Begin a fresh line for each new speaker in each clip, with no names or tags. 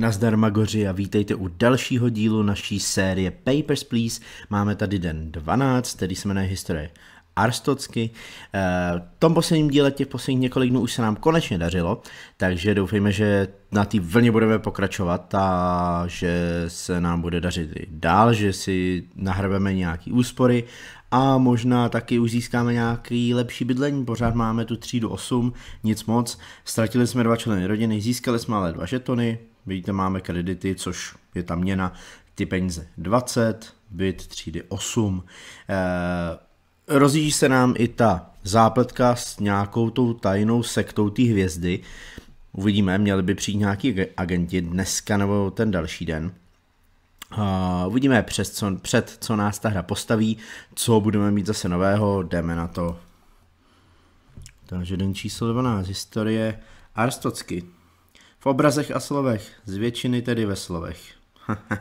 Nazdar Magoři a vítejte u dalšího dílu naší série Papers, Please. Máme tady den 12, který se jmenuje Historie Arstocky. Eh, v tom posledním díle těch posledních několik dnů už se nám konečně dařilo, takže doufejme, že na té vlně budeme pokračovat a že se nám bude dařit i dál, že si nahrbeme nějaký úspory a možná taky už získáme nějaký lepší bydlení, pořád máme tu třídu 8, nic moc, ztratili jsme dva členy rodiny, získali jsme ale dva žetony, vidíte máme kredity, což je ta měna, ty peníze 20, byt třídy 8, eh, rozjíždí se nám i ta zápletka s nějakou tou tajnou sektou té hvězdy, uvidíme, měli by přijít nějaký agenti dneska nebo ten další den, Uh, uvidíme přes co, před, co nás ta hra postaví, co budeme mít zase nového, jdeme na to. Takže den číslo 12, historie Arstocky. V obrazech a slovech, z většiny tedy ve slovech.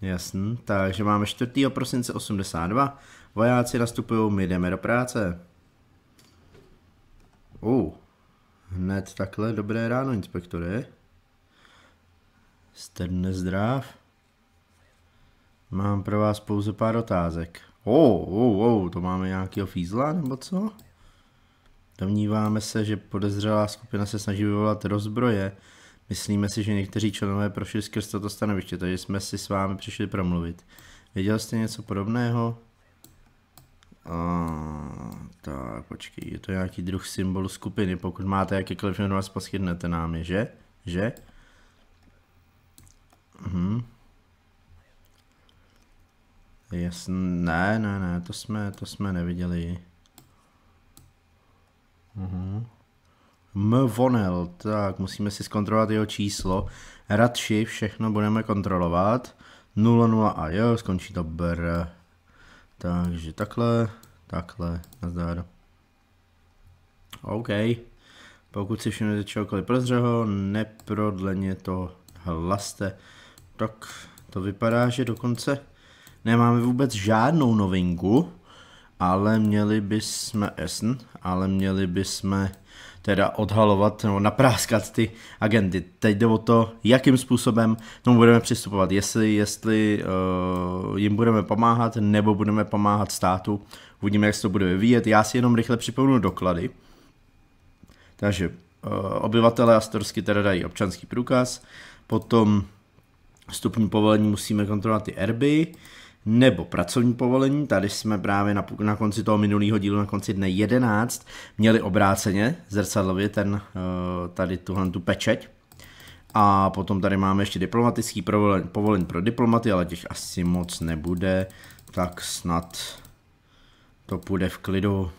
Jasný, takže máme 4. prosince 82, vojáci nastupují, my jdeme do práce. U, uh, hned takhle, dobré ráno inspektory. Jste dnes zdrav? Mám pro vás pouze pár otázek. oh, oh, oh, to máme nějakého fízla, nebo co? Domníváme se, že podezřelá skupina se snaží vyvolat rozbroje. Myslíme si, že někteří členové prošli skrz toto stanoviště, takže jsme si s vámi přišli promluvit. Věděl jste něco podobného? A, tak, počkej, je to nějaký druh symbolu skupiny. Pokud máte jakýkoliv informace, poskytnete nám je, že? Že? Mhm. Jasně, ne, ne, ne, to jsme, to jsme neviděli. Mhm. M. Vonel, tak musíme si zkontrolovat jeho číslo. Radši všechno budeme kontrolovat. 00 a jo, skončí to br. Takže takhle, takhle, nazdar. OK. Pokud si všimnete čehokoliv prozřeho, neprodleně to hlaste. Tak to vypadá, že dokonce nemáme vůbec žádnou novinku, ale měli bychom, Essen, ale měli bychom teda odhalovat nebo napráskat ty agendy. Teď jde o to, jakým způsobem tomu budeme přistupovat, jestli, jestli uh, jim budeme pomáhat nebo budeme pomáhat státu. Uvidíme, jak se to bude vyvíjet. Já si jenom rychle připomenu doklady. Takže uh, obyvatelé Astorsky teda dají občanský průkaz, potom vstupní povolení musíme kontrolovat i erby, nebo pracovní povolení. Tady jsme právě na, na konci toho minulého dílu, na konci dne 11, měli obráceně zrcadlově ten, eh, tady tuhle tu pečeť. A potom tady máme ještě diplomatický povolení, povolení pro diplomaty, ale těch asi moc nebude, tak snad to půjde v klidu.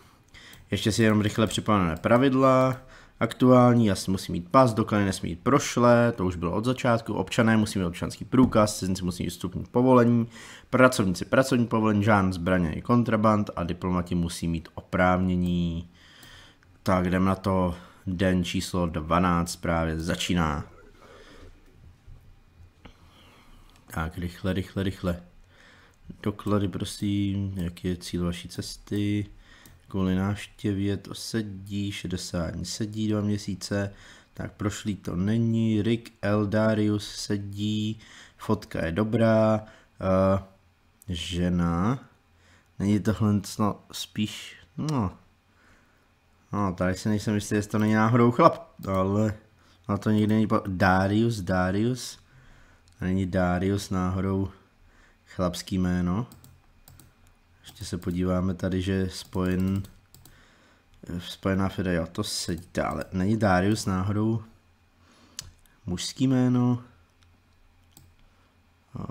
Ještě si jenom rychle připomeneme pravidla aktuální, já si musím mít pas, doklady nesmí mít prošlé, to už bylo od začátku, občané musí mít občanský průkaz, cizinci musí mít vstupní povolení, pracovníci pracovní povolení, žán, zbraně i kontraband a diplomati musí mít oprávnění. Tak jdeme na to, den číslo 12 právě začíná. Tak, rychle, rychle, rychle. Doklady, prosím, jaký je cíl vaší cesty kvůli návštěvě to sedí, 60 sedí dva měsíce, tak prošlý to není, Rick Eldarius sedí, fotka je dobrá, uh, žena, není tohle no, spíš, no, no, tady si nejsem jistý, jestli to není náhodou chlap, ale na to nikdy není, po... Darius, Darius, není Darius náhodou chlapský jméno, ještě se podíváme tady, že spojen, eh, spojená Fede, jo, to se dále, není Darius náhodou mužský jméno. A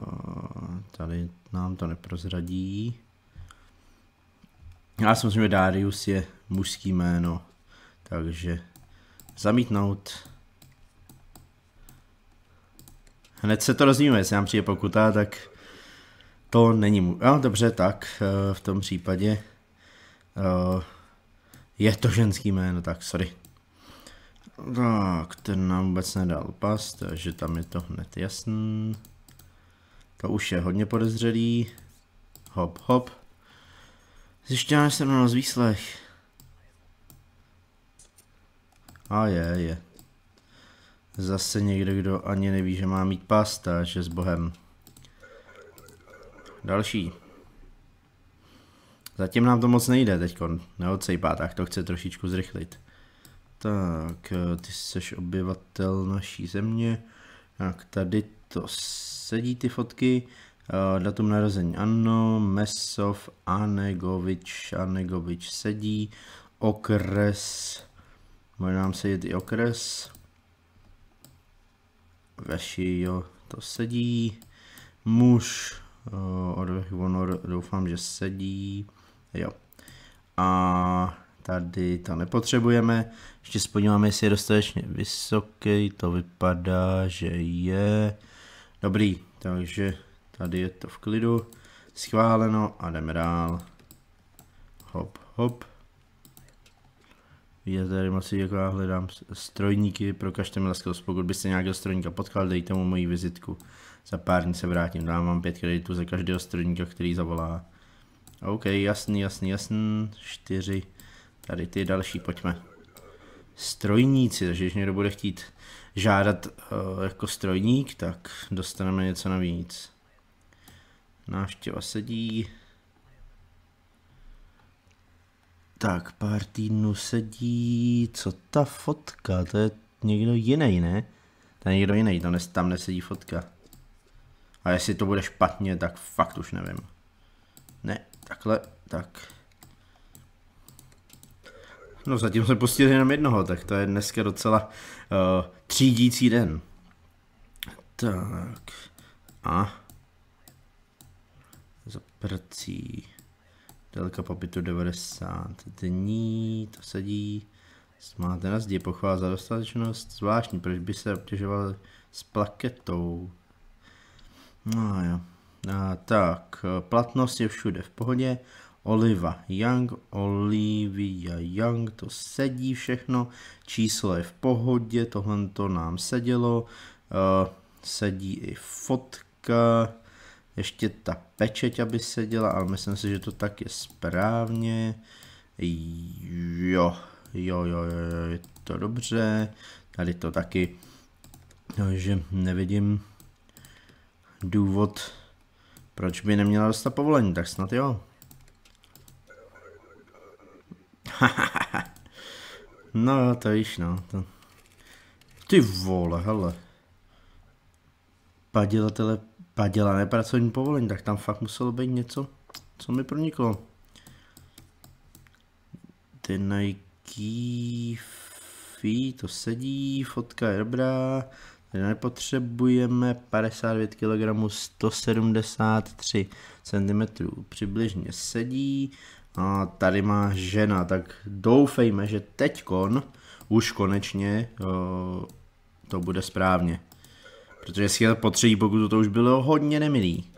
tady nám to neprozradí. Já samozřejmě Darius je mužský jméno, takže zamítnout. Hned se to rozvíme, jestli nám přijde pokuta, tak to není můj. A dobře, tak eh, v tom případě eh, je to ženský jméno, tak sorry. Tak, ten nám vůbec nedal pas, takže tam je to hned jasný. To už je hodně podezřelý. Hop, hop. Zjišťáme se na výslech. A je, je. Zase někdo, kdo ani neví, že má mít pasta, že s bohem další. Zatím nám to moc nejde teď neodsejpá, tak to chce trošičku zrychlit. Tak, eh, ty jsi obyvatel naší země. Tak, tady to sedí ty fotky. Eh, datum narození ano, Mesov, Anegovič, Anegovič sedí, okres, Moje nám sedět i okres, Veši, jo, to sedí, muž, Eh, od Vonor doufám, že sedí. Jo. A tady to nepotřebujeme. Ještě se podíváme, jestli je dostatečně vysoký. To vypadá, že je. Dobrý, takže tady je to v klidu. Schváleno a jdeme dál. Hop, hop. Vidíte tady moc jako já hledám strojníky, prokažte mi laskavost, pokud byste nějakého strojníka potkal, dejte mu moji vizitku. Za pár dní se vrátím, dám vám pět kreditů za každého strojníka, který zavolá. OK, jasný, jasný, jasný. Čtyři. Tady ty další, pojďme. Strojníci, takže když někdo bude chtít žádat uh, jako strojník, tak dostaneme něco navíc. Návštěva sedí. Tak, pár týdnů sedí. Co ta fotka? To je někdo jiný, ne? To je někdo jiný, tam, nes, tam nesedí fotka. A jestli to bude špatně, tak fakt už nevím. Ne, takhle, tak. No zatím jsme pustili jenom jednoho, tak to je dneska docela uh, třídící den. Tak. A. Za Délka pobytu 90 dní, to sedí. Máte na zdi pochvál za dostatečnost, zvláštní, proč by se obtěžoval s plaketou. No jo. A, tak, platnost je všude v pohodě. Oliva Young, Olivia Young, to sedí všechno, číslo je v pohodě, tohle to nám sedělo, uh, sedí i fotka, ještě ta pečeť, aby seděla, ale myslím si, že to tak je správně, jo, jo, jo, jo, je to dobře, tady to taky, takže nevidím, důvod, proč by neměla dostat povolení, tak snad jo. no to víš no. To... Ty vole, hele. Padělatele, paděla, nepracovní povolení, tak tam fakt muselo být něco, co mi proniklo. Ty Nike, to sedí, fotka je dobrá, Nepotřebujeme 59 kg 173 cm přibližně sedí. No a tady má žena, tak doufejme, že teďkon už konečně o, to bude správně. Protože si je potřebí, pokud to už bylo hodně nemilý.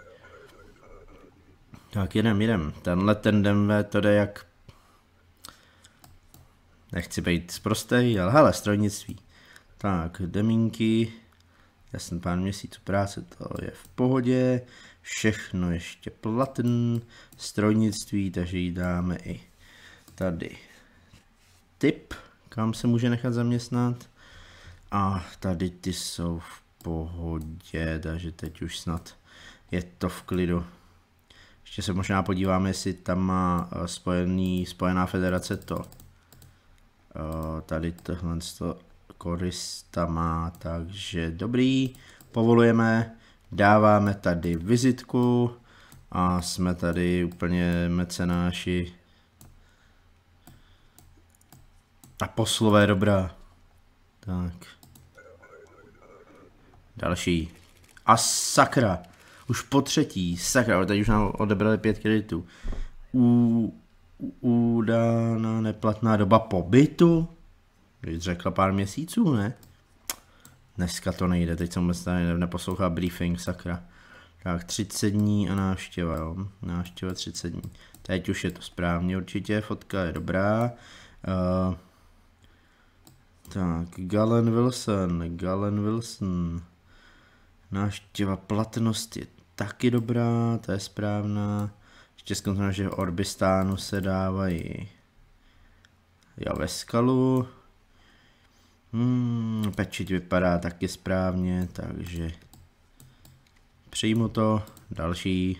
Tak jdem, jdem. Tenhle ten Denver to jde jak... Nechci být prostý, ale hele, strojnictví. Tak, demínky, já jsem pár měsíců práce, to je v pohodě, všechno ještě platn, strojnictví, takže ji dáme i tady. Tip, kam se může nechat zaměstnat. A tady ty jsou v pohodě, takže teď už snad je to v klidu. Ještě se možná podíváme, jestli tam má eh, spojený, spojená federace to. Eh, tady tohle korista má, takže dobrý, povolujeme, dáváme tady vizitku a jsme tady úplně mecenáši a poslové dobrá. Tak. Další. A sakra. Už po třetí. Sakra, ale teď už nám odebrali pět kreditů. U, u, neplatná doba pobytu. Když řekla pár měsíců, ne? Dneska to nejde, teď jsem vůbec tady neposlouchá briefing, sakra. Tak 30 dní a návštěva, jo. Návštěva 30 dní. Teď už je to správně určitě, fotka je dobrá. Uh, tak, Galen Wilson, Galen Wilson. Návštěva platnost je taky dobrá, to je správná. Ještě zkontrolujeme, že v Orbistánu se dávají. Jo, ve skalu. Hmm, pečiť vypadá taky správně, takže přijmu to, další.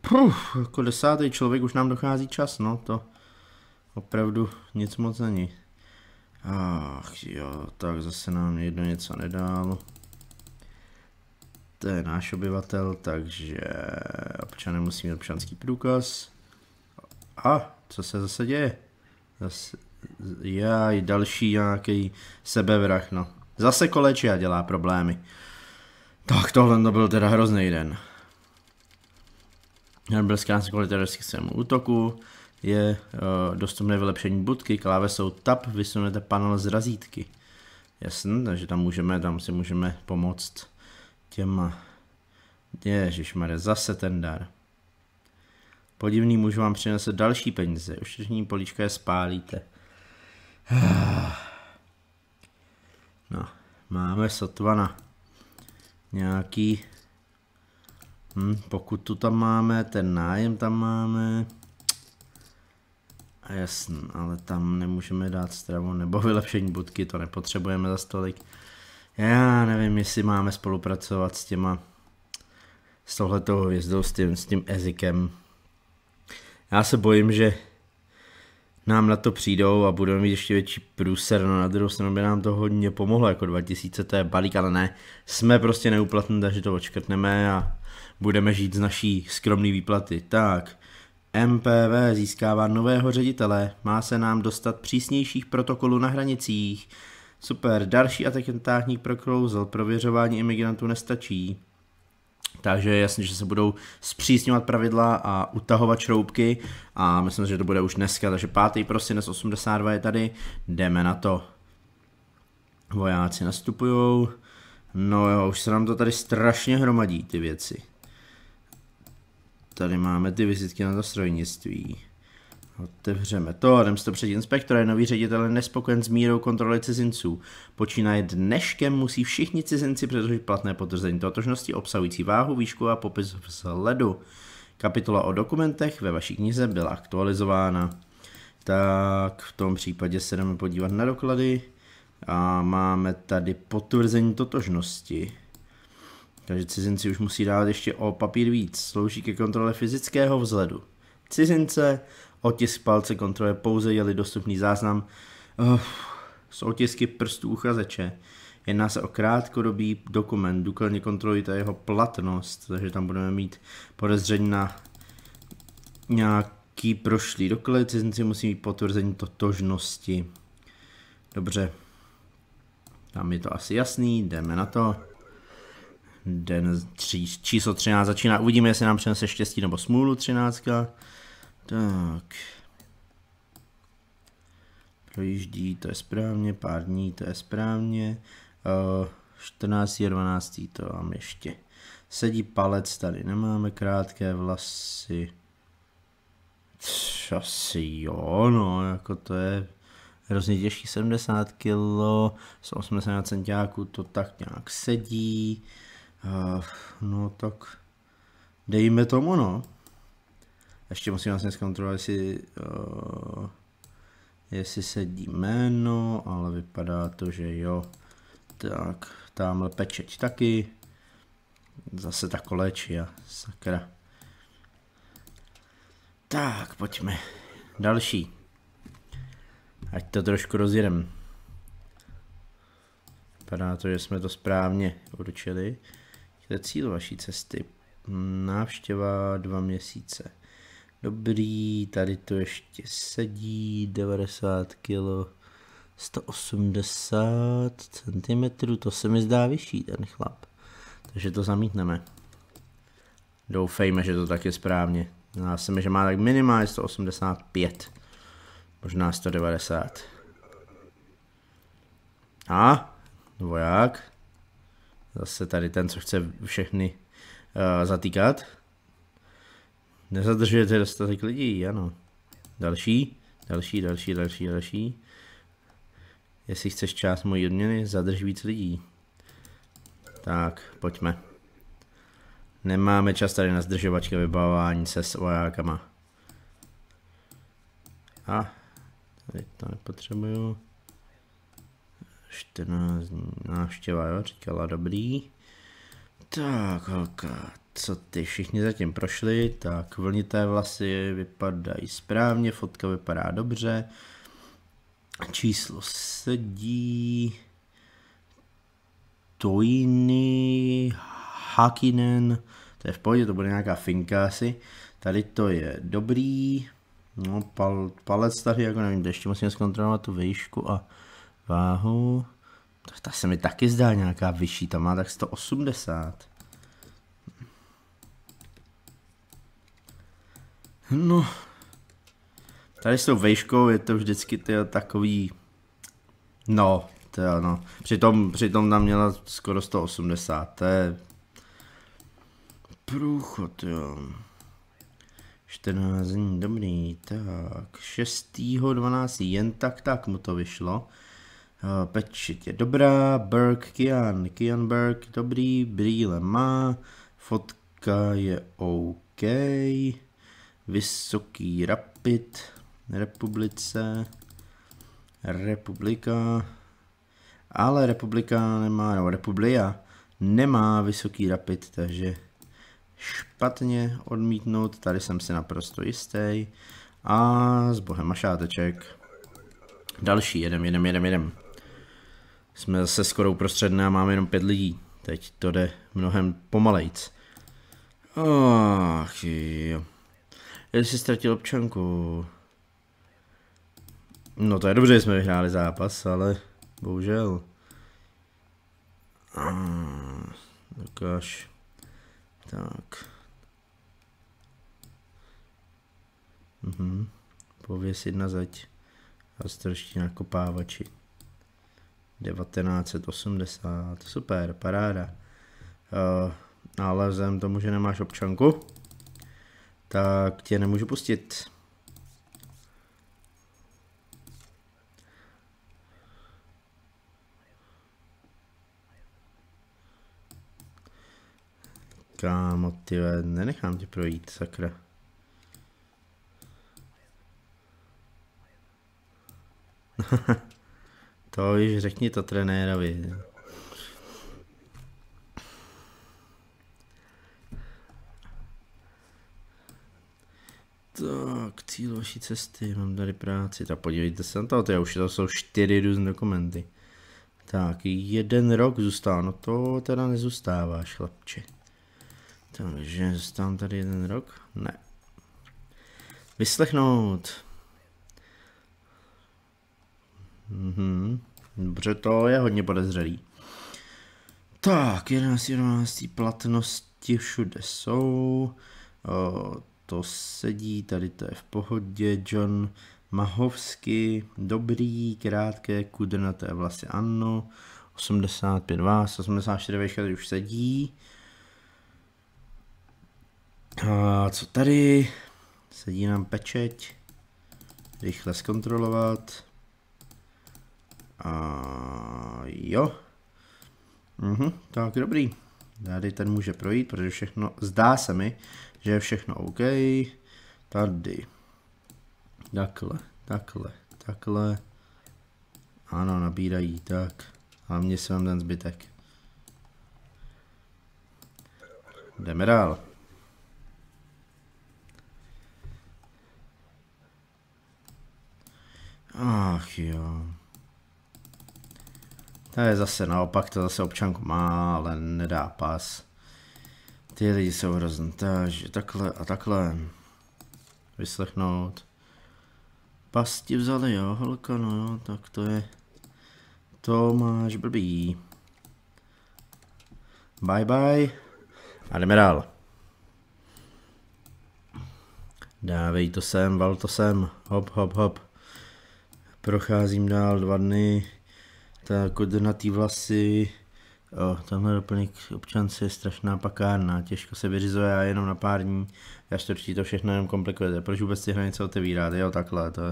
Puf, jako desátý člověk už nám dochází čas, no to opravdu nic moc není. Ach jo, tak zase nám někdo něco nedal. To je náš obyvatel, takže občané musí mít občanský průkaz. A co se zase děje? Zase, i další nějaký sebevrach, no. Zase kolečí a dělá problémy. Tak tohle to byl teda hrozný den. Nerbelská kvůli teroristickému útoku je uh, dostupné vylepšení budky, klávesou tap, vysunete panel z razítky. Jasný, takže tam můžeme, tam si můžeme pomoct těma. Ježišmarja, zase ten dar. Podivný muž vám přinese další peníze. Už všichni políčka je spálíte. No, máme sotva na nějaký... Hm, pokud tu tam máme, ten nájem tam máme. A jasný, ale tam nemůžeme dát stravu nebo vylepšení budky, to nepotřebujeme za stolik. Já nevím, jestli máme spolupracovat s těma, s tohletou hvězdou, s tím, s tím Ezikem já se bojím, že nám na to přijdou a budeme mít ještě větší průser, no na druhou stranu by nám to hodně pomohlo, jako 2000 to je balík, ale ne, jsme prostě neuplatní, takže to odškrtneme a budeme žít z naší skromné výplaty. Tak, MPV získává nového ředitele, má se nám dostat přísnějších protokolů na hranicích. Super, další atentáhník proklouzl, prověřování imigrantů nestačí. Takže je jasně, že se budou zpřísňovat pravidla a utahovat šroubky a myslím, že to bude už dneska, takže 5. prosinec 82 je tady, jdeme na to. Vojáci nastupují. No jo, už se nám to tady strašně hromadí ty věci. Tady máme ty vizitky na to strojnictví. Otevřeme to, jdeme si to před inspektora, je nový ředitel je nespokojen s mírou kontroly cizinců. Počínaje dneškem musí všichni cizinci předložit platné potvrzení totožnosti obsahující váhu, výšku a popis vzhledu. Kapitola o dokumentech ve vaší knize byla aktualizována. Tak v tom případě se jdeme podívat na doklady. A máme tady potvrzení totožnosti. Takže cizinci už musí dát ještě o papír víc. Slouží ke kontrole fyzického vzhledu. Cizince Otisk palce kontroluje pouze je-li dostupný záznam S eh, z otisky prstů uchazeče. Jedná se o krátkodobý dokument, důkladně kontrolujte jeho platnost, takže tam budeme mít podezření na nějaký prošlý doklad, cizinci musí mít potvrzení totožnosti. Dobře, tam je to asi jasný, jdeme na to. Den tři, číslo 13 začíná, uvidíme, jestli nám přinese štěstí nebo smůlu 13. Tak. Projíždí, to je správně, pár dní, to je správně. Uh, 14. a 12. to mám ještě. Sedí palec tady, nemáme krátké vlasy. Tř, asi jo, no, jako to je hrozně těžký 70 kg, 80 centiáků to tak nějak sedí. Uh, no tak dejme tomu, no. Ještě musím vlastně zkontrolovat, jestli, uh, jestli sedí jméno, ale vypadá to, že jo. Tak, tamhle pečeť taky. Zase ta a sakra. Tak, pojďme. Další. Ať to trošku rozjedem. Vypadá to, že jsme to správně určili. je cíl vaší cesty. Návštěva dva měsíce. Dobrý, tady to ještě sedí, 90 kg, 180 cm, to se mi zdá vyšší ten chlap. Takže to zamítneme. Doufejme, že to tak je správně. Zdá se mi, že má tak minimálně 185. Možná 190. A? Voják. Zase tady ten, co chce všechny uh, zatýkat. Nezadržujete dostatek lidí, ano. Další, další, další, další, další. Jestli chceš část mojí odměny, zadrž víc lidí. Tak, pojďme. Nemáme čas tady na zdržovačky vybavování se s vojákama. A, tady to nepotřebuju. 14 návštěva, jo, říkala dobrý. Tak, holka, co ty všichni zatím prošli, tak vlnité vlasy vypadají správně, fotka vypadá dobře. Číslo sedí. Toiny Hakinen, to je v pohodě, to bude nějaká finka asi. Tady to je dobrý. No, pal, palec tady, jako nevím, ještě musím zkontrolovat tu výšku a váhu. Ta se mi taky zdá nějaká vyšší, ta má tak 180. No, tady s tou vejškou je to vždycky tyjo, takový, no, to je ano. Přitom, přitom tam měla skoro 180, to je průchod, jo. 14 dní, dobrý, tak, 6. 12. jen tak, tak mu to vyšlo. Eh, Pečit je dobrá, Berg, Kian, Kian Berg, dobrý, brýle má, fotka je OK. Vysoký Rapid, Republice, Republika, ale Republika nemá, nebo Republia nemá Vysoký Rapid, takže špatně odmítnout, tady jsem si naprosto jistý. A s bohem a šáteček. Další, jedem, jedem, jedem, jedem. Jsme zase skoro uprostředné a máme jenom pět lidí. Teď to jde mnohem pomalejc. Ach jo. Jen si ztratil občanku. No to je dobře, že jsme vyhráli zápas, ale bohužel. Hmm, ukáž. Tak. Mhm. Pověsit na zeď. na kopávači. 1980. Super, paráda. Uh, ale vzhledem tomu, že nemáš občanku, tak tě nemůžu pustit. Kámo, ty nenechám tě projít, sakra. to již řekni to trenérovi. Tak, cíl vaší cesty, mám tady práci. Tak podívejte se na to, to už to jsou čtyři různé dokumenty. Tak, jeden rok zůstává, no to teda nezůstáváš, chlapče. Takže zůstávám tady jeden rok? Ne. Vyslechnout. Mhm, dobře, to je hodně podezřelý. Tak, 11, 11. platnosti všude jsou. O, to sedí, tady to je v pohodě, John Mahovsky, dobrý, krátké, kudrnaté vlasy, ano, 85 vás, 84 vejška, tady už sedí. A co tady? Sedí nám pečeť. Rychle zkontrolovat. A jo. Mhm, tak dobrý. Tady ten může projít, protože všechno, zdá se mi, že je všechno OK. Tady. Takhle, takhle, takhle. Ano, nabírají, tak. A mě se vám ten zbytek. Jdeme dál. Ach jo. To je zase naopak, to zase občanku má, ale nedá pas. Ty lidi jsou hrozný. Takže takhle a takhle. Vyslechnout. Pasti vzali, jo, holka, no jo, tak to je. To máš blbý. Bye bye. A jdeme dál. Dávej to sem, val to sem. Hop, hop, hop. Procházím dál dva dny. Tak na ty vlasy. Jo, tenhle doplněk občanci je strašná pakárna, těžko se vyřizuje a jenom na pár dní. Já čtvrtí to všechno jenom komplikujete. Proč vůbec ty hranice otevírat? Jo, takhle. To,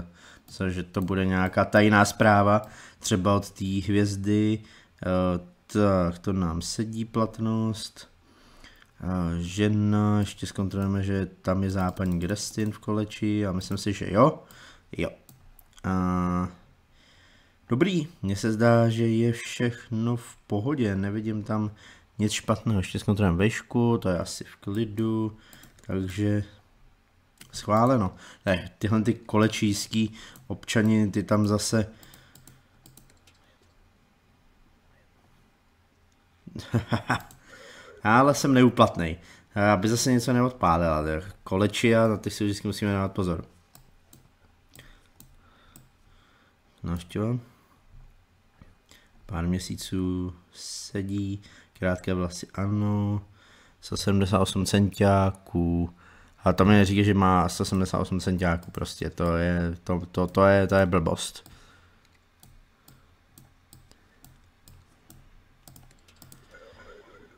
myslím, že to bude nějaká tajná zpráva, třeba od té hvězdy. Jo, eh, tak, to nám sedí platnost. A eh, žena, ještě zkontrolujeme, že tam je západní Grestin v koleči a myslím si, že jo. Jo. A eh, Dobrý, mně se zdá, že je všechno v pohodě, nevidím tam nic špatného. Ještě zkontrolujem vešku, to je asi v klidu, takže schváleno. Ne, tyhle ty kolečíský občani, ty tam zase... Ale jsem neúplatný, aby zase něco neodpálila. Koleči a na ty si vždycky musíme dát pozor. No, pár měsíců sedí, krátké vlasy ano, 178 centiáků, a tam je, říká, že má 178 centiáků prostě, to je, to, to, to je, to je blbost.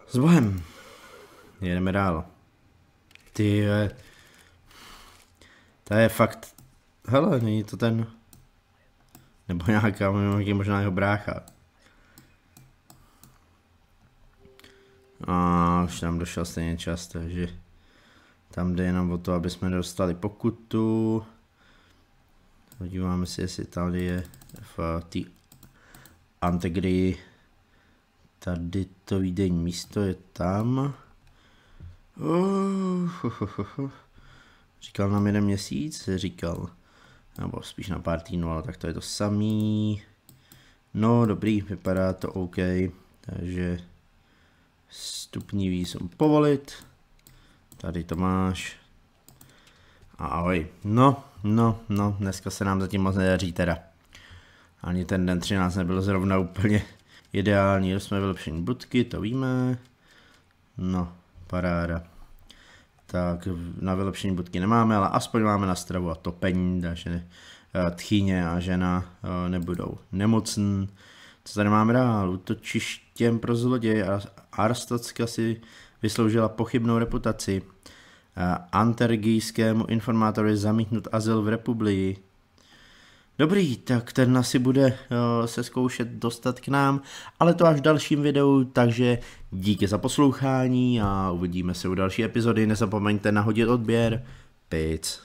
S Bohem. Jedeme dál. Ty To je fakt... Hele, není to ten... Nebo nějaká, možná jeho brácha. a už tam došel stejně čas, takže tam jde jenom o to, aby jsme dostali pokutu. Podíváme se, jestli tady je v té antegry. Tady to výdeň místo je tam. Uh, ho, ho, ho. Říkal nám jeden měsíc, říkal. Nebo spíš na pár týdnů, ale tak to je to samý. No dobrý, vypadá to OK. Takže Stupní výzum povolit. Tady to máš. Ahoj. No, no, no, dneska se nám zatím moc nedaří teda. Ani ten den 13 nebyl zrovna úplně ideální. Jsme vylepšení budky, to víme. No, paráda. Tak na vylepšení budky nemáme, ale aspoň máme na stravu a topení, takže eh, tchýně a žena eh, nebudou nemocný. Co tady máme dál? Útočiště těm pro zloděje Arstocka si vysloužila pochybnou reputaci. Antergijskému informátorovi zamítnut azyl v republiky. Dobrý, tak ten asi bude eh, se zkoušet dostat k nám, ale to až v dalším videu, takže díky za poslouchání a uvidíme se u další epizody. Nezapomeňte nahodit odběr. Pic.